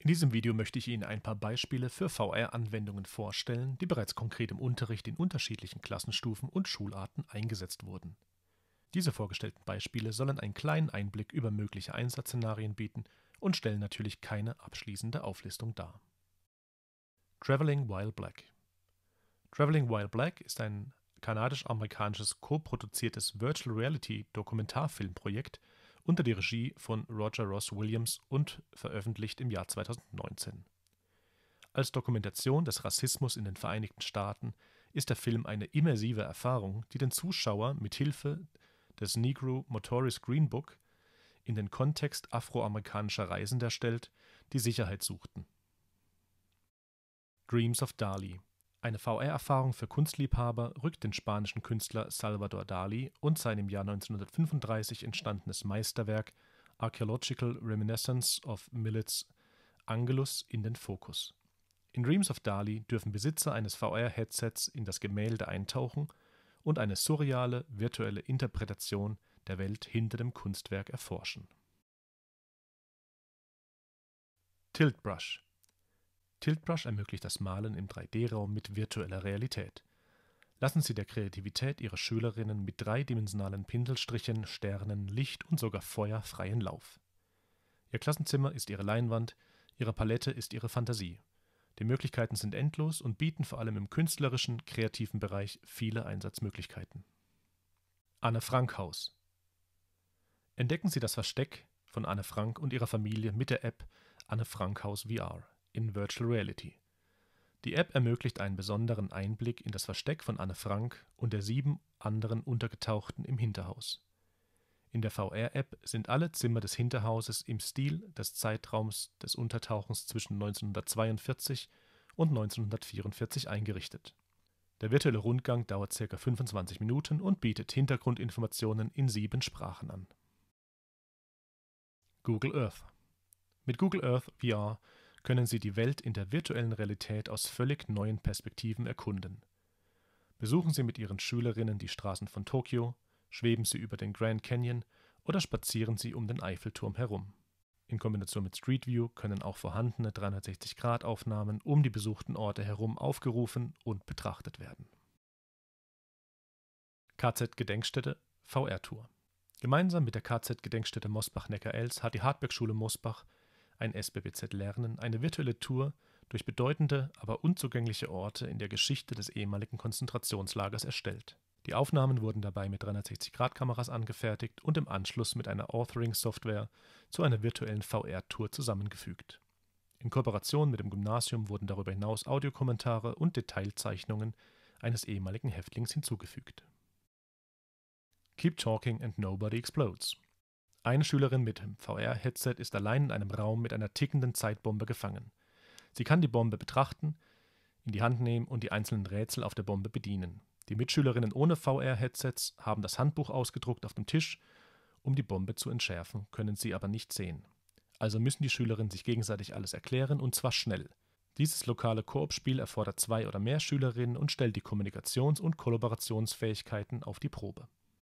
In diesem Video möchte ich Ihnen ein paar Beispiele für VR-Anwendungen vorstellen, die bereits konkret im Unterricht in unterschiedlichen Klassenstufen und Schularten eingesetzt wurden. Diese vorgestellten Beispiele sollen einen kleinen Einblick über mögliche Einsatzszenarien bieten und stellen natürlich keine abschließende Auflistung dar. Traveling While Black Traveling While Black ist ein kanadisch-amerikanisches co-produziertes Virtual Reality Dokumentarfilmprojekt, unter die Regie von Roger Ross Williams und veröffentlicht im Jahr 2019. Als Dokumentation des Rassismus in den Vereinigten Staaten ist der Film eine immersive Erfahrung, die den Zuschauer mit Hilfe des Negro Motoris Green Book in den Kontext afroamerikanischer Reisender stellt, die Sicherheit suchten. Dreams of Dali eine VR-Erfahrung für Kunstliebhaber rückt den spanischen Künstler Salvador Dali und sein im Jahr 1935 entstandenes Meisterwerk Archaeological Reminiscence of Millets Angelus in den Fokus. In Dreams of Dali dürfen Besitzer eines VR-Headsets in das Gemälde eintauchen und eine surreale virtuelle Interpretation der Welt hinter dem Kunstwerk erforschen. Tiltbrush Tiltbrush ermöglicht das Malen im 3D-Raum mit virtueller Realität. Lassen Sie der Kreativität Ihrer Schülerinnen mit dreidimensionalen Pinselstrichen, Sternen, Licht und sogar Feuer freien Lauf. Ihr Klassenzimmer ist Ihre Leinwand, Ihre Palette ist Ihre Fantasie. Die Möglichkeiten sind endlos und bieten vor allem im künstlerischen, kreativen Bereich viele Einsatzmöglichkeiten. Anne Frank Haus Entdecken Sie das Versteck von Anne Frank und ihrer Familie mit der App Anne Frank Haus VR in Virtual Reality. Die App ermöglicht einen besonderen Einblick in das Versteck von Anne Frank und der sieben anderen Untergetauchten im Hinterhaus. In der VR-App sind alle Zimmer des Hinterhauses im Stil des Zeitraums des Untertauchens zwischen 1942 und 1944 eingerichtet. Der virtuelle Rundgang dauert ca. 25 Minuten und bietet Hintergrundinformationen in sieben Sprachen an. Google Earth Mit Google Earth VR können Sie die Welt in der virtuellen Realität aus völlig neuen Perspektiven erkunden. Besuchen Sie mit Ihren Schülerinnen die Straßen von Tokio, schweben Sie über den Grand Canyon oder spazieren Sie um den Eiffelturm herum. In Kombination mit Street View können auch vorhandene 360-Grad-Aufnahmen um die besuchten Orte herum aufgerufen und betrachtet werden. KZ-Gedenkstätte VR-Tour Gemeinsam mit der KZ-Gedenkstätte Mosbach-Neckar-Els hat die Hartbergschule Mosbach ein SBBZ Lernen eine virtuelle Tour durch bedeutende, aber unzugängliche Orte in der Geschichte des ehemaligen Konzentrationslagers erstellt. Die Aufnahmen wurden dabei mit 360-Grad-Kameras angefertigt und im Anschluss mit einer Authoring-Software zu einer virtuellen VR-Tour zusammengefügt. In Kooperation mit dem Gymnasium wurden darüber hinaus Audiokommentare und Detailzeichnungen eines ehemaligen Häftlings hinzugefügt. Keep Talking and Nobody Explodes eine Schülerin mit VR-Headset ist allein in einem Raum mit einer tickenden Zeitbombe gefangen. Sie kann die Bombe betrachten, in die Hand nehmen und die einzelnen Rätsel auf der Bombe bedienen. Die Mitschülerinnen ohne VR-Headsets haben das Handbuch ausgedruckt auf dem Tisch. Um die Bombe zu entschärfen, können sie aber nicht sehen. Also müssen die Schülerinnen sich gegenseitig alles erklären und zwar schnell. Dieses lokale Koop-Spiel erfordert zwei oder mehr Schülerinnen und stellt die Kommunikations- und Kollaborationsfähigkeiten auf die Probe.